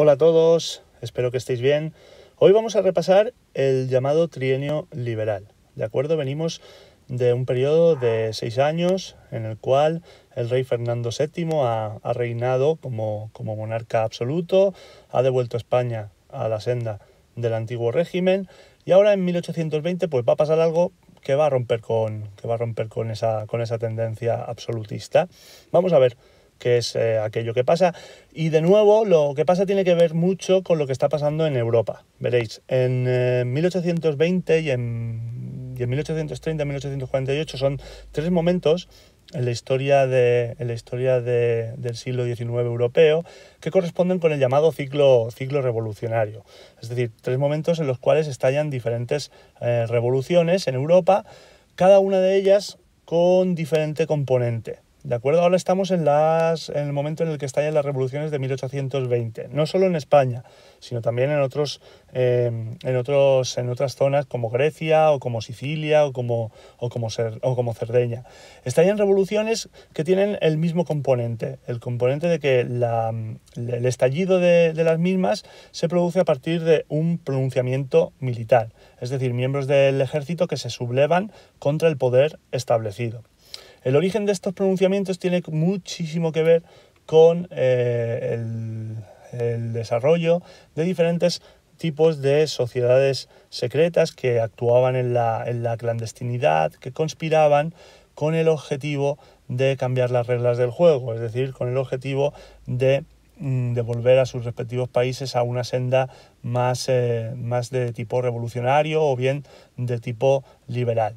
Hola a todos, espero que estéis bien. Hoy vamos a repasar el llamado trienio liberal. ¿De acuerdo? Venimos de un periodo de seis años en el cual el rey Fernando VII ha, reinado como, monarca absoluto, ha devuelto a España a la senda del antiguo régimen y ahora en 1820 pues va a pasar algo que va a romper con, que va a romper con, esa, con esa tendencia absolutista. Vamos a ver que es eh, aquello que pasa. Y de nuevo, lo que pasa tiene que ver mucho con lo que está pasando en Europa. Veréis, en 1820 eh, y en, y 1830, 1848 son tres momentos en la historia, de, la historia del siglo XIX europeo, que corresponden con el llamado ciclo, ciclo revolucionario. Es decir, tres momentos en los cuales estallan diferentes eh, revoluciones en Europa, cada una de ellas con diferente componente. ¿De acuerdo? Ahora estamos en, el momento en el que estallan las revoluciones de 1820, no solo en España, sino también en, otros, eh, en, otros, en otras zonas como Grecia o como Sicilia o como, o o como Cerdeña. Estallan revoluciones que tienen el mismo componente, el componente de que el estallido de las mismas se produce a partir de un pronunciamiento militar, es decir, miembros del ejército que se sublevan contra el poder establecido. El origen de estos pronunciamientos tiene muchísimo que ver con eh, el, desarrollo de diferentes tipos de sociedades secretas que actuaban en la, clandestinidad, que conspiraban con el objetivo de cambiar las reglas del juego, es decir, con el objetivo de mm, devolver a sus respectivos países a una senda eh, más de tipo revolucionario o bien de tipo liberal.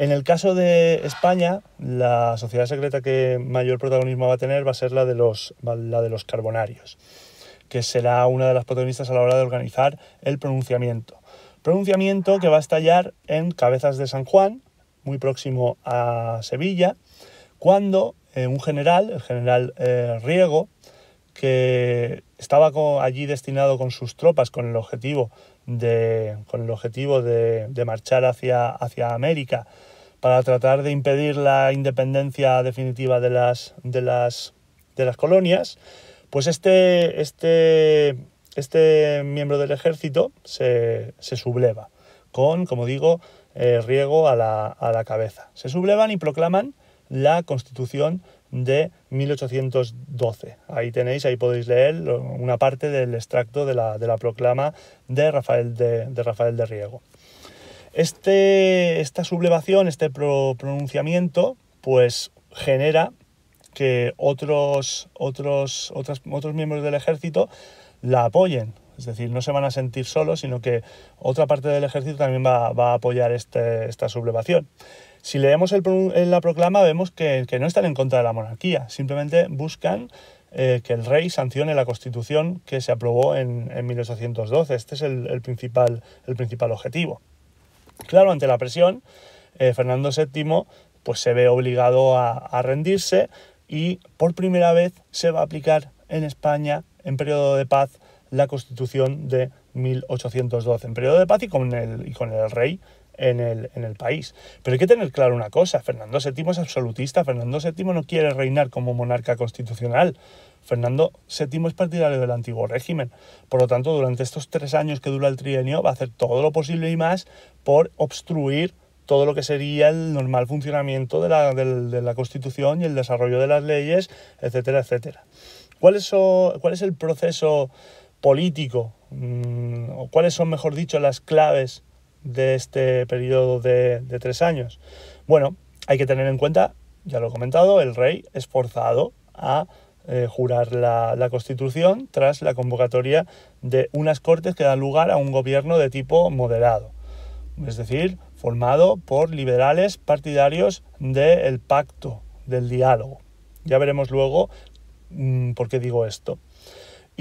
En el caso de España, la sociedad secreta que mayor protagonismo va a tener va a ser la de los, de los carbonarios, que será una de las protagonistas a la hora de organizar el pronunciamiento. Pronunciamiento que va a estallar en Cabezas de San Juan, muy próximo a Sevilla, cuando eh, un general, el general eh, Riego, que estaba allí destinado con sus tropas con el objetivo de, con el objetivo de, marchar hacia, hacia América para tratar de impedir la independencia definitiva de las, de las, colonias, pues este, este, este, miembro del ejército se, subleva, con, como digo, eh, riego a la, a la cabeza. Se sublevan y proclaman la constitución de 1812. Ahí tenéis, ahí podéis leer una parte del extracto de la, proclama de Rafael de, Rafael de Riego. Este, esta sublevación, este pronunciamiento, pues genera que otros, otros, otros miembros del ejército la apoyen. Es decir, no se van a sentir solos, sino que otra parte del ejército también va, a apoyar este, esta sublevación. Si leemos eh, la proclama vemos que, que, no están en contra de la monarquía, simplemente buscan eh, que el rey sancione la constitución que se aprobó en, 1812. Este es el, principal, el principal objetivo. Claro, ante la presión, eh, Fernando VII pues, se ve obligado a, rendirse y por primera vez se va a aplicar en España, en periodo de paz, la constitución de 1812, en periodo de paz y con y con el rey en el, país. Pero hay que tener claro una cosa, Fernando VII es absolutista, Fernando VII no quiere reinar como monarca constitucional. Fernando VII es partidario del antiguo régimen. Por lo tanto, durante estos tres años que dura el trienio, va a hacer todo lo posible y más por obstruir todo lo que sería el normal funcionamiento de la, Constitución y el desarrollo de las leyes, etcétera, etcétera. ¿Cuál es, cuál es el proceso político? Mm, ¿Cuáles son, mejor dicho, las claves de este periodo de, tres años? Bueno, hay que tener en cuenta, ya lo he comentado, el rey es forzado a eh, jurar la, Constitución tras la convocatoria de unas cortes que dan lugar a un gobierno de tipo moderado, es decir, formado por liberales partidarios del pacto, del diálogo. Ya veremos luego mm, por qué digo esto.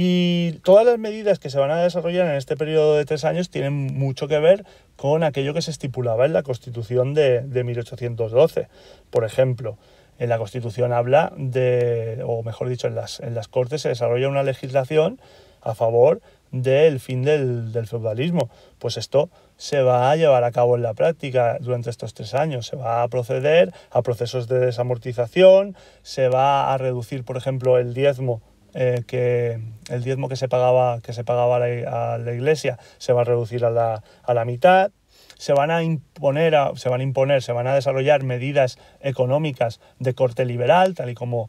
Y todas las medidas que se van a desarrollar en este periodo de tres años tienen mucho que ver con aquello que se estipulaba en la Constitución de, 1812. Por ejemplo, en la Constitución habla de, o mejor dicho, en las, Cortes se desarrolla una legislación a favor del fin del, feudalismo. Pues esto se va a llevar a cabo en la práctica durante estos tres años. Se va a proceder a procesos de desamortización, se va a reducir, por ejemplo, el diezmo eh, que el diezmo que se pagaba, que se pagaba a, la, iglesia se va a reducir a la, mitad, se van a imponer, se van a imponer, se van a desarrollar medidas económicas de corte liberal, tal y como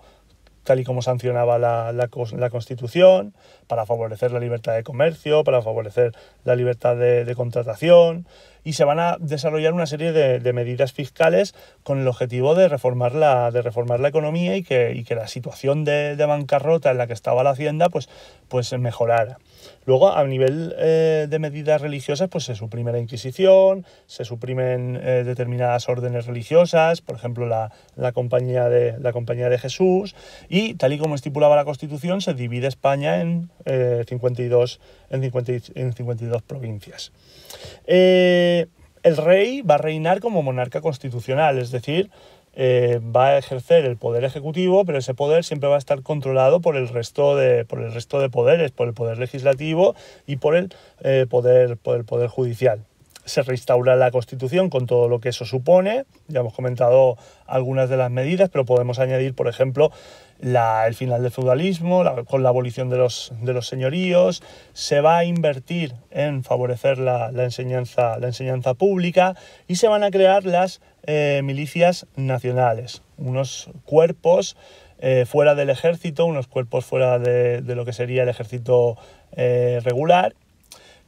tal y como sancionaba la, la, Constitución, para favorecer la libertad de comercio, para favorecer la libertad de contratación, y se van a desarrollar una serie de, medidas fiscales con el objetivo de reformar la, de reformar la economía y que, que la situación de, bancarrota en la que estaba la Hacienda pues, pues mejorara. Luego, a nivel eh, de medidas religiosas, pues se suprime la Inquisición, se suprimen eh, determinadas órdenes religiosas, por ejemplo, la, compañía de, la Compañía de Jesús, y tal y como estipulaba la Constitución, se divide España en eh, 52 en, 52 provincias. Eh, el rey va a reinar como monarca constitucional, es decir, eh, va a ejercer el poder ejecutivo, pero ese poder siempre va a estar controlado por el resto de, por el resto de poderes, por el poder legislativo y por el, eh, poder, por el poder judicial se restaura la Constitución con todo lo que eso supone. Ya hemos comentado algunas de las medidas, pero podemos añadir, por ejemplo, la, el final del feudalismo, con la abolición de los, señoríos. Se va a invertir en favorecer la, la enseñanza, pública y se van a crear las eh, milicias nacionales, unos cuerpos eh, fuera del ejército, unos cuerpos fuera de, lo que sería el ejército eh, regular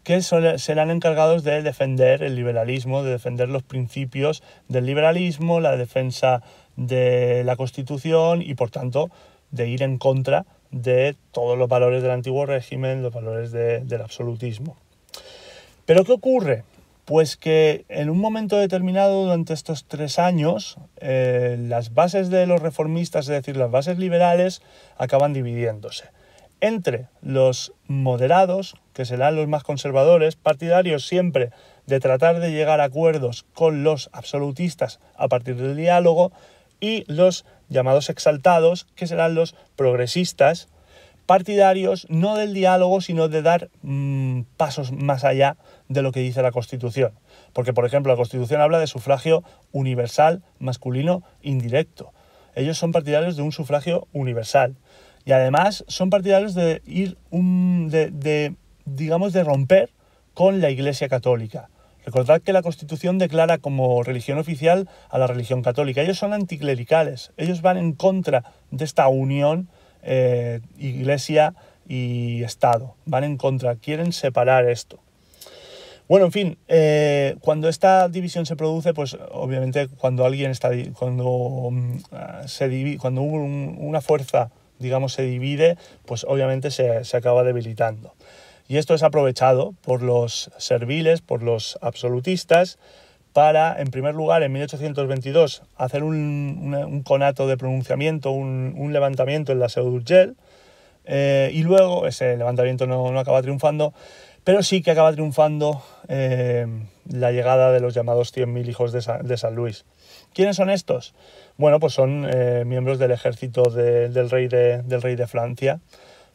que serán encargados de defender el liberalismo, de defender los principios del liberalismo, la defensa de la Constitución y, por tanto, de ir en contra de todos los valores del antiguo régimen, los valores del absolutismo. Pero ¿qué ocurre? Pues que en un momento determinado durante estos tres años, eh, las bases de los reformistas, es decir, las bases liberales, acaban dividiéndose entre los moderados, que serán los más conservadores, partidarios siempre de tratar de llegar a acuerdos con los absolutistas a partir del diálogo, y los llamados exaltados, que serán los progresistas, partidarios no del diálogo, sino de dar mm, pasos más allá de lo que dice la Constitución. Porque, por ejemplo, la Constitución habla de sufragio universal, masculino, indirecto. Ellos son partidarios de un sufragio universal. Y además son partidarios de ir un, de, digamos, de romper con la Iglesia Católica. Recordad que la Constitución declara como religión oficial a la religión católica. Ellos son anticlericales, ellos van en contra de esta unión eh, Iglesia y Estado, van en contra, quieren separar esto. Bueno, en fin, eh, cuando esta división se produce, pues obviamente cuando alguien está, cuando, mm, ah, se divide, cuando una fuerza digamos, se divide, pues obviamente se, acaba debilitando. Y esto es aprovechado por los serviles, por los absolutistas, para, en primer lugar, en 1822, hacer un, conato de pronunciamiento, un, levantamiento en la Seudurgel, eh, y luego ese levantamiento no, acaba triunfando, pero sí que acaba triunfando eh, la llegada de los llamados 100.000 hijos de de San Luis. ¿Quiénes son estos? Bueno, pues son eh, miembros del ejército del, rey de, del rey de Francia.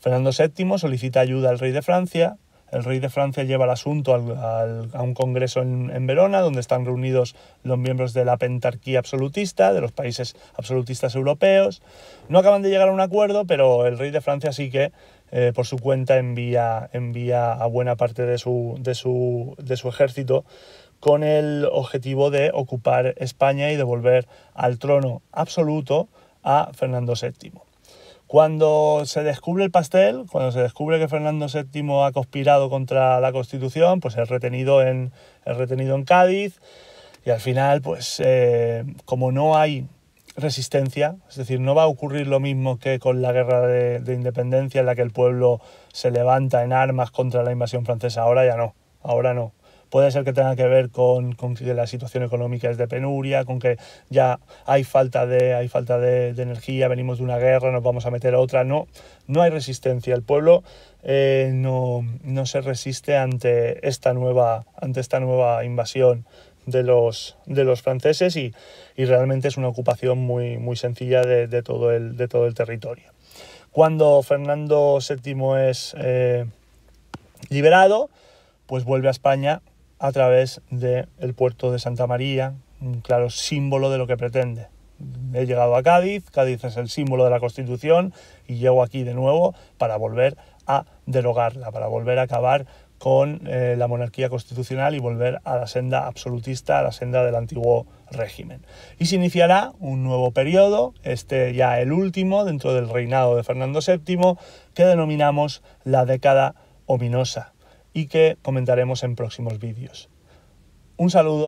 Fernando VII solicita ayuda al rey de Francia. El rey de Francia lleva el asunto a un congreso en, Verona, donde están reunidos los miembros de la pentarquía absolutista, de los países absolutistas europeos. No acaban de llegar a un acuerdo, pero el rey de Francia sí que, eh, por su cuenta, envía, envía a buena parte de su, de su, de su ejército con el objetivo de ocupar España y devolver al trono absoluto a Fernando VII. Cuando se descubre el pastel, cuando se descubre que Fernando VII ha conspirado contra la Constitución, pues es retenido en, retenido en Cádiz y al final, pues eh, como no hay resistencia, es decir, no va a ocurrir lo mismo que con la guerra de, independencia en la que el pueblo se levanta en armas contra la invasión francesa, ahora ya no, ahora no. Puede ser que tenga que ver con, que la situación económica es de penuria, con que ya hay falta de, hay falta de, energía, venimos de una guerra, nos vamos a meter a otra. No, no hay resistencia. El pueblo eh, no, se resiste ante esta nueva, ante esta nueva invasión de los, de los franceses y, realmente es una ocupación muy, muy sencilla de, todo el, de todo el territorio. Cuando Fernando VII es eh, liberado, pues vuelve a España a través del puerto de Santa María, un claro símbolo de lo que pretende. He llegado a Cádiz, Cádiz es el símbolo de la Constitución y llego aquí de nuevo para volver a derogarla, para volver a acabar con eh, la monarquía constitucional y volver a la senda absolutista, a la senda del antiguo régimen. Y se iniciará un nuevo periodo, este ya el último dentro del reinado de Fernando VII, que denominamos la década ominosa y que comentaremos en próximos vídeos. Un saludo.